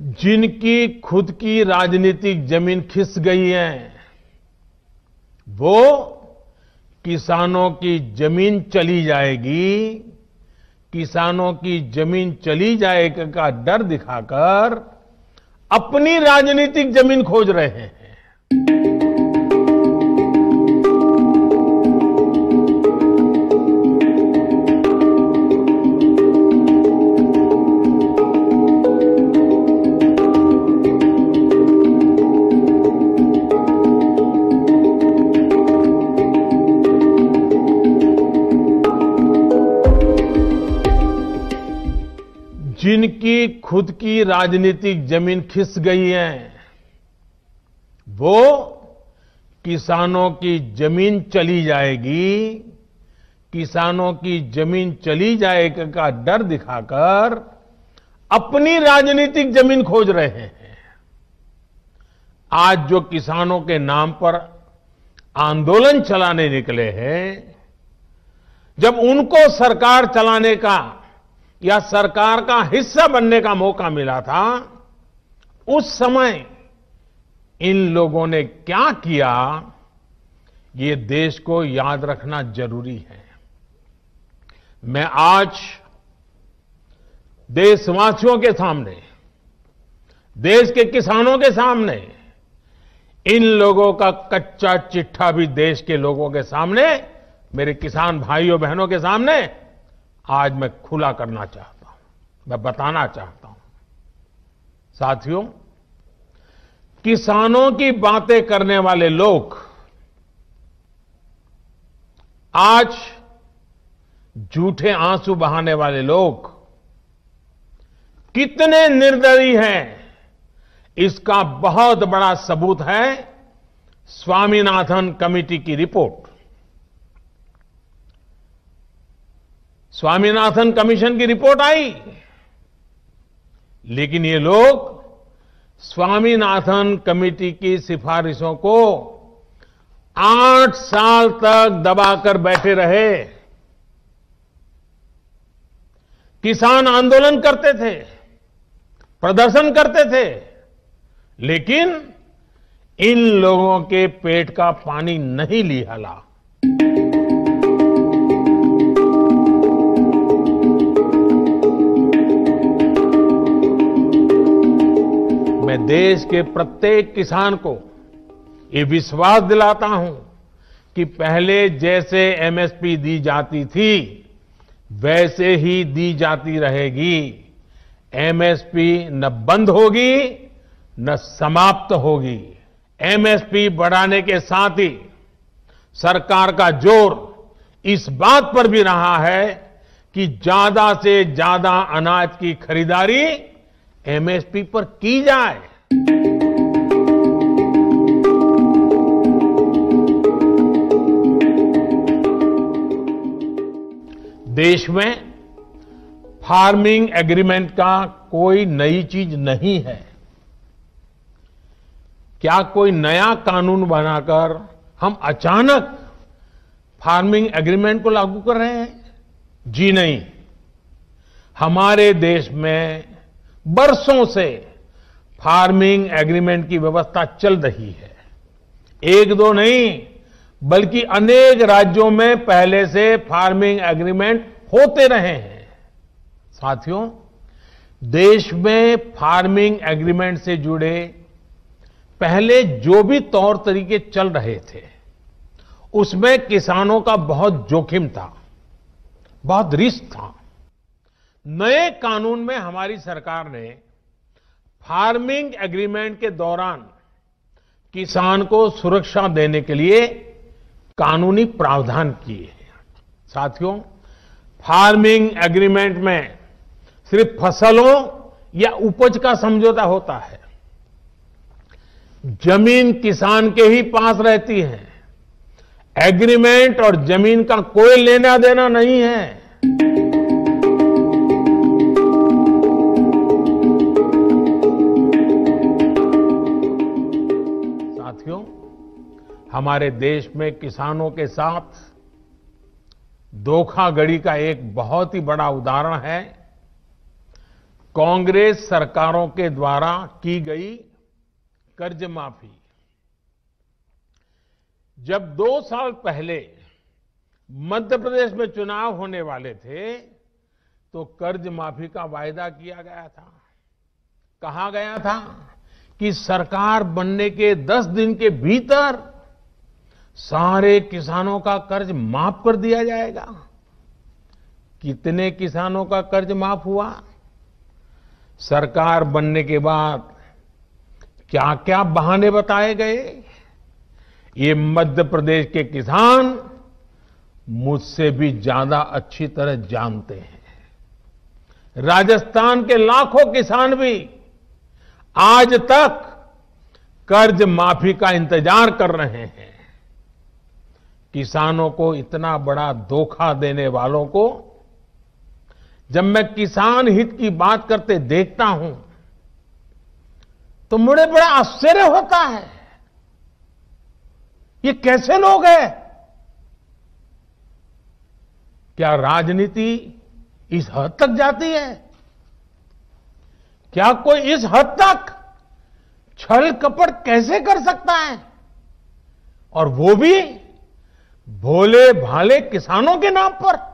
जिनकी खुद की राजनीतिक जमीन खिस गई है वो किसानों की जमीन चली जाएगी किसानों की जमीन चली जाएगा का डर दिखाकर अपनी राजनीतिक जमीन खोज रहे हैं जिनकी खुद की राजनीतिक जमीन खिस गई है वो किसानों की जमीन चली जाएगी किसानों की जमीन चली जाएगा का डर दिखाकर अपनी राजनीतिक जमीन खोज रहे हैं आज जो किसानों के नाम पर आंदोलन चलाने निकले हैं जब उनको सरकार चलाने का या सरकार का हिस्सा बनने का मौका मिला था उस समय इन लोगों ने क्या किया ये देश को याद रखना जरूरी है मैं आज देशवासियों के सामने देश के किसानों के सामने इन लोगों का कच्चा चिट्ठा भी देश के लोगों के सामने मेरे किसान भाइयों बहनों के सामने आज मैं खुला करना चाहता हूं मैं बताना चाहता हूं साथियों किसानों की बातें करने वाले लोग आज झूठे आंसू बहाने वाले लोग कितने निर्दयी हैं इसका बहुत बड़ा सबूत है स्वामीनाथन कमेटी की रिपोर्ट स्वामीनाथन कमीशन की रिपोर्ट आई लेकिन ये लोग स्वामीनाथन कमेटी की सिफारिशों को आठ साल तक दबाकर बैठे रहे किसान आंदोलन करते थे प्रदर्शन करते थे लेकिन इन लोगों के पेट का पानी नहीं लिहला मैं देश के प्रत्येक किसान को ये विश्वास दिलाता हूं कि पहले जैसे एमएसपी दी जाती थी वैसे ही दी जाती रहेगी एमएसपी न बंद होगी न समाप्त होगी एमएसपी बढ़ाने के साथ ही सरकार का जोर इस बात पर भी रहा है कि ज्यादा से ज्यादा अनाज की खरीदारी एमएसपी पर की जाए देश में फार्मिंग एग्रीमेंट का कोई नई चीज नहीं है क्या कोई नया कानून बनाकर हम अचानक फार्मिंग एग्रीमेंट को लागू कर रहे हैं जी नहीं हमारे देश में बरसों से फार्मिंग एग्रीमेंट की व्यवस्था चल रही है एक दो नहीं बल्कि अनेक राज्यों में पहले से फार्मिंग एग्रीमेंट होते रहे हैं साथियों देश में फार्मिंग एग्रीमेंट से जुड़े पहले जो भी तौर तरीके चल रहे थे उसमें किसानों का बहुत जोखिम था बहुत रिस्क था नए कानून में हमारी सरकार ने फार्मिंग एग्रीमेंट के दौरान किसान को सुरक्षा देने के लिए कानूनी प्रावधान किए हैं साथियों फार्मिंग एग्रीमेंट में सिर्फ फसलों या उपज का समझौता होता है जमीन किसान के ही पास रहती है एग्रीमेंट और जमीन का कोई लेना देना नहीं है साथियों हमारे देश में किसानों के साथ धोखाधड़ी का एक बहुत ही बड़ा उदाहरण है कांग्रेस सरकारों के द्वारा की गई कर्ज माफी जब दो साल पहले मध्य प्रदेश में चुनाव होने वाले थे तो कर्ज माफी का वायदा किया गया था कहा गया था कि सरकार बनने के दस दिन के भीतर सारे किसानों का कर्ज माफ कर दिया जाएगा कितने किसानों का कर्ज माफ हुआ सरकार बनने के बाद क्या क्या बहाने बताए गए ये मध्य प्रदेश के किसान मुझसे भी ज्यादा अच्छी तरह जानते हैं राजस्थान के लाखों किसान भी आज तक कर्ज माफी का इंतजार कर रहे हैं किसानों को इतना बड़ा धोखा देने वालों को जब मैं किसान हित की बात करते देखता हूं तो मुझे बड़ा आश्चर्य होता है ये कैसे लोग हैं क्या राजनीति इस हद तक जाती है क्या कोई इस हद तक छल कपट कैसे कर सकता है और वो भी भोले भाले किसानों के नाम पर